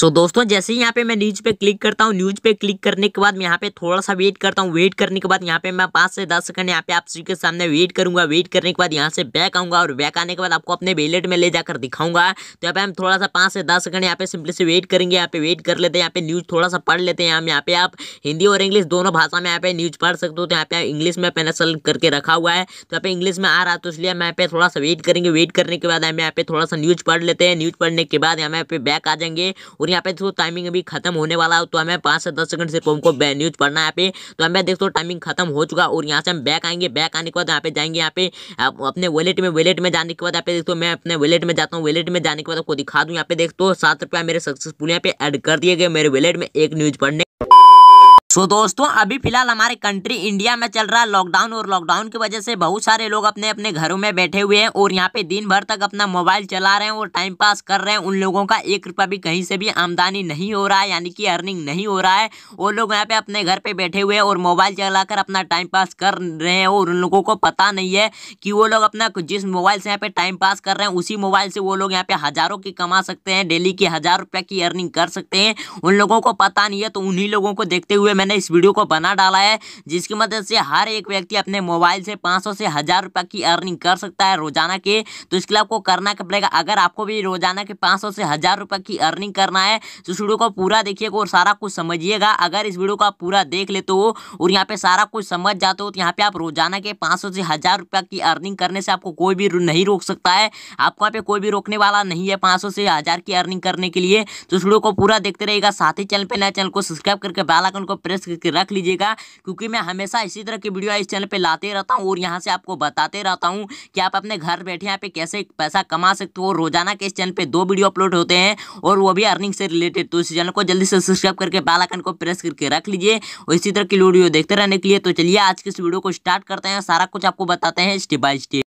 सो so, दोस्तों जैसे ही यहाँ पे मैं न्यूज पे क्लिक करता हूँ न्यूज पे क्लिक करने के बाद यहाँ पे थोड़ा सा वेट करता हूँ वेट करने के बाद यहाँ पे मैं पाँच से दस सेकंड यहाँ पे आप के सामने वेट करूंगा वेट करने के बाद यहाँ से बैक आऊंगा और बैक आने के बाद आपको अपने वेलेट में ले जाकर दिखाऊंगा तो यहाँ पे हम थोड़ा सा पाँच से दस सेकंड यहाँ पे सिंपली से वेट करेंगे यहाँ पे वेट कर लेते हैं यहाँ पे न्यूज थोड़ा सा पढ़ लेते हैं हम यहाँ पे आप हिंदी और इंग्लिश दोनों भाषा में यहाँ पे न्यूज पढ़ सकते हो तो यहाँ पे इंग्लिश में पहले सेलेक्ट करके रखा हुआ है तो यहाँ पे इंग्लिश में आ रहा है तो इसलिए हम यहाँ पे थोड़ा सा वेट करेंगे वेट करने के बाद हम यहाँ पे थोड़ा सा न्यूज पढ़ लेते हैं न्यूज पढ़ने के बाद हम यहाँ पे बैक आ जाएंगे और यहाँ पे दोस्तों टाइमिंग अभी खत्म होने वाला है तो हमें पाँच से दस सेकंड सिर्फ हमको न्यूज पढ़ना है यहाँ पे तो हमें देखो टाइमिंग खत्म हो चुका और यहाँ से हम बैक आएंगे बैक आने के बाद यहाँ पे जाएंगे यहाँ पे अपने वॉलेट में वॉलेट में जाने के बाद यहाँ पे देखो मैं अपने वॉलेट में जाता हूँ वॉलेट में जाने के बाद आपको दिखा दूँ यहाँ पे देखो सात रुपया मेरे सक्सेसफुल यहाँ पे एड कर दिए गए मेरे वॉलेट में एक न्यूज पढ़ने सो so, दोस्तों अभी फिलहाल हमारे कंट्री इंडिया में चल रहा है लॉकडाउन और लॉकडाउन की वजह से बहुत सारे लोग अपने अपने घरों में बैठे हुए हैं और यहाँ पे दिन भर तक अपना मोबाइल चला रहे हैं और टाइम पास कर रहे हैं उन लोगों का एक रुपया भी कहीं से भी आमदनी नहीं हो रहा है यानी कि अर्निंग नहीं हो रहा है वो लोग यहाँ पे अपने घर पर बैठे हुए हैं और मोबाइल चला अपना टाइम पास कर रहे हैं और उन लोगों को पता नहीं है कि वो लोग अपना जिस मोबाइल से यहाँ पे टाइम पास कर रहे हैं उसी मोबाइल से वो लोग यहाँ पे हजारों की कमा सकते हैं डेली की हजार रुपये की अर्निंग कर सकते हैं उन लोगों को पता नहीं है तो उन्हीं लोगों को देखते हुए मैंने इस वीडियो को बना डाला है जिसकी मदद से हर एक व्यक्ति अपने मोबाइल से पाँच से हज़ार रुपये की अर्निंग कर सकता है रोजाना के तो इसके लिए आपको करना पड़ेगा अगर आपको भी रोजाना के पाँच से हज़ार रुपये की अर्निंग करना है तो इस वीडियो को पूरा देखिएगा और सारा कुछ समझिएगा अगर इस वीडियो को आप पूरा देख लेते हो और यहाँ पे सारा कुछ समझ जाते हो तो यहाँ पे आप रोजाना के पाँच से हज़ार रुपये की अर्निंग करने से आपको कोई भी नहीं रोक सकता है आपको यहाँ पे कोई भी रोकने वाला नहीं है पाँच से हज़ार की अर्निंग करने के लिए तो इस वीडियो को पूरा देखते रहेगा साथ ही चैनल पर नया चैनल को सब्सक्राइब करके बैलाइकन को प्रेस करके रख लीजिएगा क्योंकि मैं हमेशा इसी तरह की वीडियो इस चैनल पर लाते रहता हूँ और यहाँ से आपको बताते रहता हूँ कि आप अपने घर बैठे यहाँ पे कैसे पैसा कमा सकते हो रोजाना के इस चैनल पर दो वीडियो अपलोड होते हैं और वो भी अर्निंग से रिलेटेड तो इस चैनल को जल्दी से सब्सक्राइब करके बेलाइकन को प्रेस करके रख लीजिए और इसी तरह की वीडियो देखते रहने के लिए तो चलिए आज के इस वीडियो को स्टार्ट करते हैं सारा कुछ आपको बताते हैं स्टेप बाय स्टेप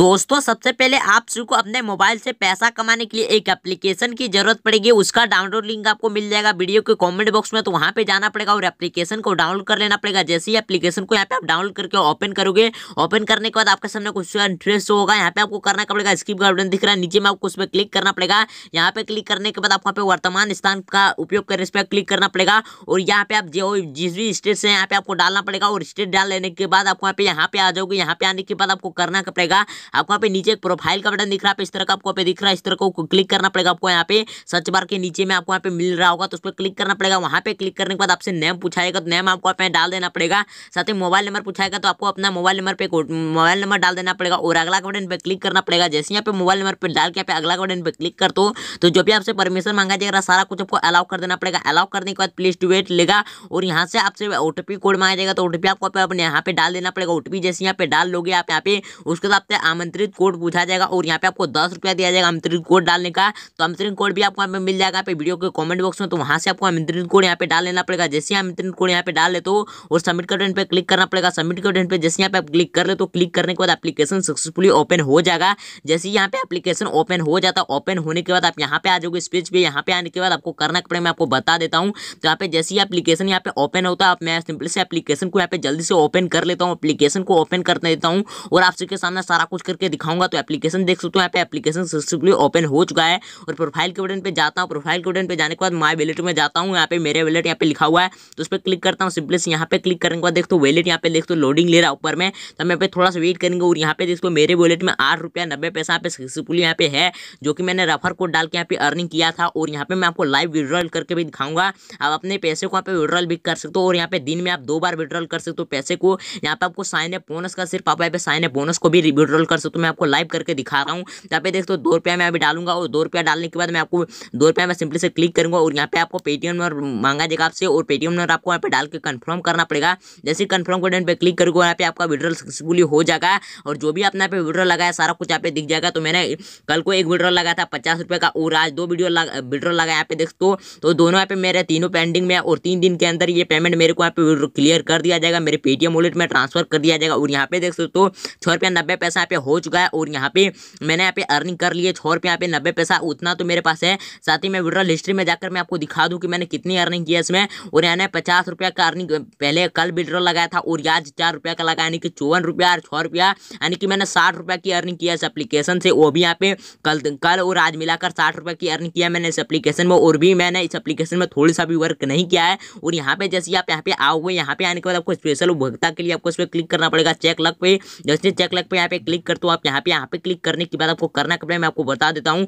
दोस्तों सबसे पहले आप को अपने मोबाइल से पैसा कमाने के लिए एक एप्लीकेशन की जरूरत पड़ेगी उसका डाउनलोड लिंक आपको मिल जाएगा वीडियो के कमेंट बॉक्स में तो वहां पे जाना पड़ेगा और एप्लीकेशन को डाउनलोड कर लेना पड़ेगा जैसे ही एप्लीकेशन को यहाँ पे आप डाउनलोड करके ओपन करोगे ओपन करने के बाद आपके सामने कुछ इंटरेस्ट होगा यहाँ पे आपको करना पड़ेगा स्क्रीप गार्डन दिख रहा है नीचे में आपको उस पर क्लिक करना पड़ेगा यहाँ पे क्लिक करने के बाद आपको यहाँ पे वर्तमान स्थान का उपयोग कर इस पर क्लिक करना पड़ेगा और यहाँ पे आप जो जिस भी स्टेट से यहाँ पे आपको डालना पड़ेगा और स्टेट डाल लेने के बाद आपको यहाँ पे यहाँ पे आ जाओगे यहाँ पे आने के बाद आपको करना पड़ेगा आपको यहाँ पे नीचे एक प्रोफाइल का बटन दिख रहा है इस तरह का आपको पे दिख रहा है इस तरह को क्लिक करना पड़ेगा आपको यहाँ पे सर्च बार के नीचे में आपको यहाँ पे मिल रहा होगा तो उस पर क्लिक करना पड़ेगा वहाँ पे क्लिक करने के बाद आपसे नेम पूछाएगा तो नेम आपको यहाँ डाल देना पड़ेगा साथ ही मोबाइल नंबर पूछाएगा तो आपको अपना मोबाइल नंबर पे मोबाइल नंबर डाल देना पड़ेगा और अगला बटन पर क्लिक करना पड़ेगा जैसे यहाँ पे मोबाइल नंबर पर डाल के यहाँ पे अगला बटन पर क्लिक कर दो तो जो भी आपसे परमिशन मांगा जाएगा सारा कुछ आपको अलाउ कर देना पड़ेगा अलाउ करने के बाद प्लीज टू वेट लेगा और यहाँ से आपसे ओटीपी कोड मांगा जाएगा तो ओटीपी आपको अपने यहाँ पे डाल देना पड़ेगा ओटीपी जैसे यहाँ पे डाल लोगे आप यहाँ पे उसके बाद आपसे आमंत्रित कोड पूछा जाएगा और यहाँ पे आपको दस रुपया दिया जाएगा आमंत्रित कोड डालने का तो आमंत्रित कोड भी आपको यहाँ पे मिल जाएगा पे वीडियो के कमेंट बॉक्स में तो वहाँ से आपको आमंत्रित कोड यहाँ पे डाल लेना पड़ेगा जैसे आमंत्रित कोड यहाँ पे डाल लेते हो और सबमिट का बटन पर क्लिक करना पड़ेगा सबमिट के बटन पर जैसे यहाँ पे आप क्लिक कर ले तो क्लिक करने के बाद एप्लीकेशन सक्सेसफुली ओपन हो जाएगा जैसे यहाँ पे एप्लीकेशन ओपन हो जाता है ओपन होने के बाद आप यहाँ पे आ जाओगे स्पीच पेज पे यहाँ पे आने के बाद आपको करना पड़ेगा मैं आपको बता देता हूँ तो यहाँ पे जैसे ही एप्लीकेशन यहाँ पे ओपन होता है मैं सिंपल से एप्लीकेशन को यहाँ पे जल्दी से ओपन कर लेता हूँ एप्लीकेशन को ओपन कर देता हूँ और आपके सामने सारा कुछ करके दिखाऊंगा तो एप्लीकेशन देख सकते हो यहाँ पे एप्लीकेशन सक्सेसफुली ओपन हो चुका है और प्रोफाइल के बटन पे जाता हूँ प्रोफाइल के बटन पे जाने के बाद माय वैलेट में जाता हूँ यहाँ पे मेरे वैलेट यहाँ पे लिखा हुआ है तो उस पर क्लिक करता हूँ सिंपली यहाँ पे क्लिक करने के बाद देखो वैलेट यहाँ पे देख दो लोडिंग ले रहा है ऊपर में तो मैं पे थोड़ा सा वेट करेंगे और यहाँ पे देखो मेरे वैलेट में आठ रुपया नब्बे पैसा यहाँ पे सक्सेसफुल यहाँ पे है जो कि मैंने रेफर कोड डाल के यहाँ पे अर्निंग किया था और यहाँ पे मैं आपको लाइव विड्रॉल करके भी दिखाऊंगा आप अपने पैसे को यहाँ पे विड्रॉल भी कर सकते हो और यहाँ पे दिन में आप दो बार विड्रॉल कर सकते हो पैसे को यहाँ पे आपको साइन ए बोनस का सिर्फ आप यहाँ पे साइन ए बोनस को भी विड्रॉल कंट्रोल कर सकते हो मैं आपको लाइव करके दिखा रहा हूँ यहाँ पे देख सकते हो दो रुपया मैं अभी डालूंगा और दो रुपया डालने के बाद मैं आपको दो रुपया मैं सिंपली से क्लिक करूंगा और यहाँ पे आपको पेटीएम नंबर मांगा देगा आपसे और पेटीएम नंबर आपको यहाँ पे डाल के कन्फर्म करना पड़ेगा जैसे कन्फर्म बटन पर क्लिक करूंगा यहाँ पे आपका विड्रॉल सक्सेसफुली हो जाएगा और जो भी आपने यहाँ पे विड्रॉल लगाया सारा कुछ यहाँ पे दिख जाएगा तो मैंने कल को एक विड्रॉल लगाया था पचास रुपये का और आज दो वीडियो विड्रॉल लगाया यहाँ पे देख दो तो दोनों यहाँ पे मेरे तीनों पेंडिंग में और तीन दिन के अंदर ये पेमेंट मेरे को यहाँ पे क्लियर कर दिया जाएगा मेरे पेटीएम वॉलेट में ट्रांसफर कर दिया जाएगा और यहाँ पे देख सकते हो छः रुपया नब्बे पैसा पे हो चुका है और यहाँ पे मैंने यहाँ पे अर्निंग कर लिए छः रुपये यहाँ पे नब्बे पैसा उतना तो मेरे पास है साथ ही मैं विड्रॉल हिस्ट्री में जाकर मैं आपको दिखा दूँ कि मैंने कितनी अर्निंग की है इसमें और यहाँ पचास रुपया का अर्निंग पहले कल विड्रॉल लगाया था और आज चार रुपया का लगा यानी कि चौवन रुपया और छः रुपया यानी कि मैंने साठ रुपया की अर्निंग किया इस एप्लीकेशन से वो भी यहाँ पे कल कल और आज मिलाकर साठ रुपये की अर्निंग किया मैंने इस एप्लीकेशन में और भी मैंने इस एप्लीकेशन में थोड़ी सा भी वर्क नहीं किया है और यहाँ पे जैसे आप यहाँ पे आओगे यहाँ पे आने के बाद आपको स्पेशल उपभोक्ता के लिए आपको इस पर क्लिक करना पड़ेगा चेक लग पे जैसे चेक लग पे यहाँ पे क्लिक क्लिक करता हूँ आप यहाँ पे यहाँ पे क्लिक करने के बाद आपको करना कपड़ा मैं आपको बता देता हूँ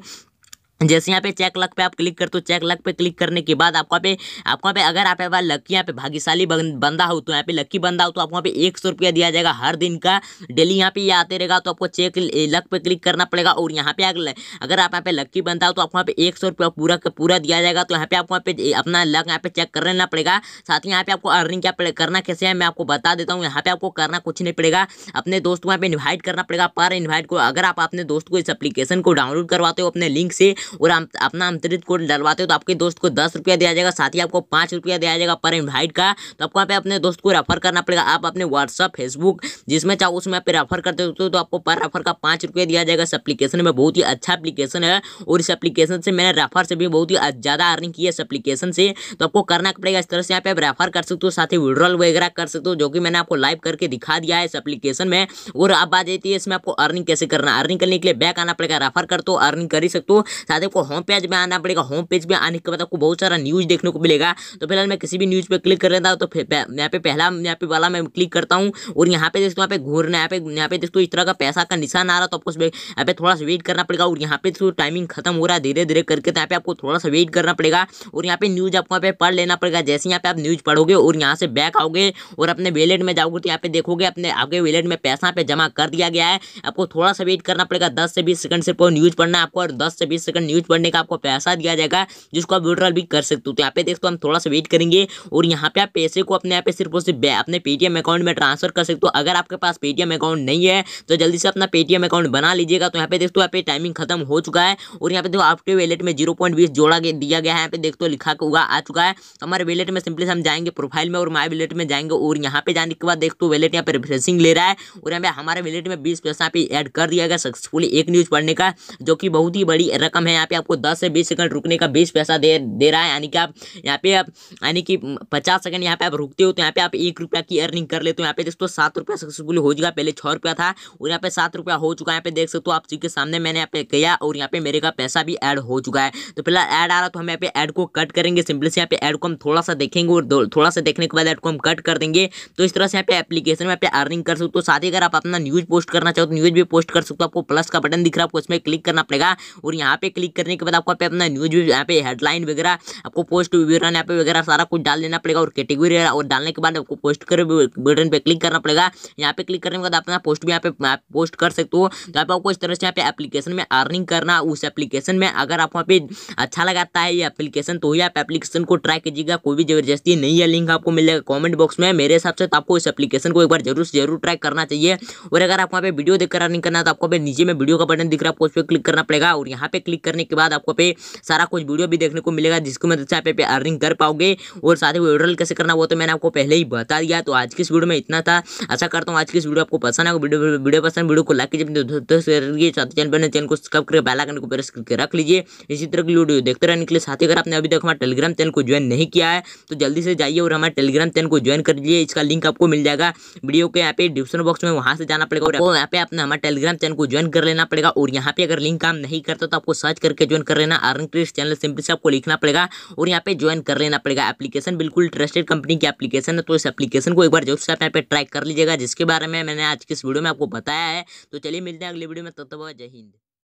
जैसे यहाँ पे चेक लक पे आप क्लिक करते हो चेक लक पे क्लिक करने के बाद आपको पे आपको पे अगर आप लकी यहाँ पे भाग्यशाली बंदा हो तो यहाँ पे लकी बंदा हो तो आपको पे एक सौ रुपया दिया जाएगा हर दिन का डेली यहाँ पे ये आते रहेगा तो आपको चेक लक पे क्लिक करना पड़ेगा और यहाँ पे अगर आप यहाँ पे लक्की बंदा हो तो आपको यहाँ पे एक सौ रुपया पूरा पूरा दिया जाएगा तो यहाँ पे आपको यहाँ पे अपना लक यहाँ पे चेक कर लेना पड़ेगा साथ ही यहाँ पे आपको अर्निंग क्या करना कैसे है मैं आपको बता देता हूँ यहाँ पे आपको करना कुछ नहीं पड़ेगा अपने दोस्त को यहाँ पे इन्वाइट करना पड़ेगा पर इन्वाइट को अगर आप अपने दोस्त को इस अपलीकेशन को डाउनलोड करवाते हो अपने लिंक से और अपना अंतरित कोड डलवाते हो तो आपके दोस्त को दस रुपया दिया जाएगा साथ ही आपको पाँच रुपया दिया जाएगा पर इन्वाइट का तो आपको यहाँ पे अपने दोस्त को रेफर करना पड़ेगा आप अपने व्हाट्सअप फेसबुक जिसमें चाहो उसमें आप रेफर करते हो तो, तो आपको पर रेफर का पाँच रुपया दिया जाएगा इस अपलीकेशन में बहुत ही अच्छा अपलीकेशन है और इस एप्लीकेशन से मैंने रेफर से भी बहुत ही ज़्यादा अर्निंग की है इस एप्लीकेशन से तो आपको करना पड़ेगा इस तरह से यहाँ पे आप रेफर कर सकते हो साथ ही विड्रॉल वगैरह कर सकते हो जो कि मैंने आपको लाइव करके दिखा दिया है इस एप्लीकेशन में और अब आ जाती है इसमें आपको अर्निंग कैसे करना अर्निंग करने के लिए बैक आना पड़ेगा रेफर कर तो अर्निंग कर ही सकते हो साथ आपको होम पेज में आना पड़ेगा होम पेज में आने के बाद आपको बहुत सारा न्यूज़ देखने को मिलेगा तो फिलहाल मैं किसी भी न्यूज़ पर क्लिक कर लेता हूँ तो यहाँ पे पहला यहाँ पे वाला मैं क्लिक करता हूँ और यहाँ पे देखो यहाँ पे घूरना यहाँ पे यहाँ पे देखो इस तरह का पैसा का निशान आ रहा तो आपको यहाँ पे थोड़ा सा वेट करना पड़ेगा और यहाँ पे टाइमिंग खत्म हो रहा है धीरे धीरे करके तो यहाँ पे आपको थोड़ा सा वेट करना पड़ेगा और यहाँ पे न्यूज़ आपको यहाँ पे पढ़ लेना पड़ेगा जैसे यहाँ पे आप न्यूज़ पढ़ोगे और यहाँ से बैक आओगे और अपने वेलेट में जाओगे तो यहाँ पे देखोगे अपने आपके वेलेट में पैसा पे जमा कर दिया गया है आपको थोड़ा सा वेट करना पड़ेगा दस से बीस सेकंड सिर्फ न्यूज़ पढ़ना है आपको और दस से बीस सेकंड न्यूज़ पढ़ने का आपको पैसा दिया जाएगा जिसको आप विड्रॉल भी कर सकते हो तो यहाँ पे देखो हम थोड़ा सा वेट करेंगे और यहाँ पे आप पैसे को अपने यहाँ पे सिर्फ सिर्फ अपने पेटीएम अकाउंट में ट्रांसफर कर सकते हो अगर आपके पास पेटीएम अकाउंट नहीं है तो जल्दी से अपना पेटीएम अकाउंट बना लीजिएगा तो यहाँ पे देखते हो यहाँ पे टाइमिंग खत्म हो चुका है और यहाँ पे देखो आपके वैलेट में जीरो जोड़ा दिया गया है यहाँ पे देखते हो लिखा हुआ आ चुका है हमारे वैलेट में सिंपली हम जाएंगे प्रोफाइल में और माई वैलेट में जाएंगे और यहाँ पे जाने के बाद देखते हो वैलेट यहाँ पे रिफ्रेसिंग ले रहा है और यहाँ पे हमारे वैलेट में बीस पैसा एड पे ऐड कर दिया गया सक्सेसफुली एक न्यूज़ पढ़ने का जो कि बहुत ही बड़ी रकम है यहाँ पे आपको दस से बीस सेकंड रुकने का बीस पैसा दे दे रहा है यानी कि आप यहाँ पे आप यानी कि पचास सेकंड यहाँ पे आप रुकते हो तो यहाँ पे आप एक रुपया की अर्निंग कर लेते हो यहाँ पे दोस्तों सात रुपया सक्सेसफुल हो चुका पहले छः रुपया था और यहाँ पे सात रुपया हो चुका है यहाँ पे देख सकते हो आप के सामने मैंने यहाँ पे किया और यहाँ पे मेरे का पैसा भी ऐड हो चुका है तो फिलहाल ऐड आ रहा तो हम यहाँ पे ऐड को कट करेंगे सिंपल से यहाँ पे ऐड को हम थोड़ा सा देखेंगे और थोड़ा सा देखने के बाद ऐड को हम कट कर देंगे तो इस तरह से यहाँ पे एप्लीकेशन में अर्निंग कर सकते हो साथ ही अगर आप अपना न्यूज़ पोस्ट करना चाहो तो न्यूज़ भी पोस्ट कर सकते हो आपको प्लस का बटन दिख रहा है आपको उसमें क्लिक करना पड़ेगा और यहाँ पे क्लिक क्लिक करने के बाद आपको अपना न्यूज यहाँ पे हेडलाइन वगैरह आपको पोस्ट विवरण यहाँ पे वगैरह सारा कुछ डाल देना पड़ेगा और कैटेगरी और डालने के बाद आपको पोस्ट कर बटन पर क्लिक करना पड़ेगा यहाँ पे क्लिक करने के बाद अपना पोस्ट भी यहाँ पे पोस्ट कर सकते हो तो आप आपको इस तरह से यहाँ पे एप्लीकेशन में अर्निंग करना उस एप्लीकेशन में अगर आप वहाँ पे अच्छा लगाता है ये एप्लीकेशन तो ही आप एप्लीकेशन को ट्राई कीजिएगा कोई भी जबरदस्ती नहीं है लिंक आपको मिल जाएगा कॉमेंट बॉक्स में मेरे हिसाब से तो आपको इस एप्लीकेशन को एक बार जरूर जरूर ट्राई करना चाहिए और अगर आप वहाँ पे वीडियो देखकर अर्निंग करना है तो आपको नीचे में वीडियो का बटन दिख रहा है आपको उस पर क्लिक करना पड़ेगा और यहाँ पे क्लिक कर करने के बाद आपको पे सारा कुछ वीडियो भी देखने को मिलेगा जिसको मैं से आप पे अर्निंग कर पाओगे और साथ ही विड्रॉल कैसे करना वो तो मैंने आपको पहले ही बता दिया तो आज की इस वीडियो में इतना था आशा करता हूँ आज की इस वीडियो आपको पसंद आएगा वीडियो पसंद वीडियो को लाइक कीजिए चैनल पर चैनल को सब्सक्राइब करके बेल आइकन को प्रेस करके रख लीजिए इसी तरह की वीडियो देखते रहने के लिए साथ ही अगर आपने अभी तक हमारे टेलीग्राम चैनल को ज्वाइन नहीं किया है तो जल्दी से जाइए और हमारे टेलीग्राम चैनल को ज्वाइन कर लीजिए इसका लिंक आपको मिल जाएगा वीडियो के यहाँ पे डिस्क्रिप्शन बॉक्स में वहाँ से जाना पड़ेगा और यहाँ पे अपना हमारे टेलीग्राम चैनल को ज्वाइन कर लेना पड़ेगा और यहाँ पे अगर लिंक काम नहीं करता तो आपको सर्च करके ज्वाइन कर लेना अर्न क्रिएट चैनल सिंपली से आपको लिखना पड़ेगा और यहाँ पे ज्वाइन कर लेना पड़ेगा एप्लीकेशन बिल्कुल ट्रस्टेड कंपनी की एप्लीकेशन है तो इस एप्लीकेशन को एक बार जरूर से आप यहाँ पे ट्राई कर लीजिएगा जिसके बारे में मैंने आज की इस वीडियो में आपको बताया है तो चलिए मिलते हैं अगले वीडियो में तब जय हिंद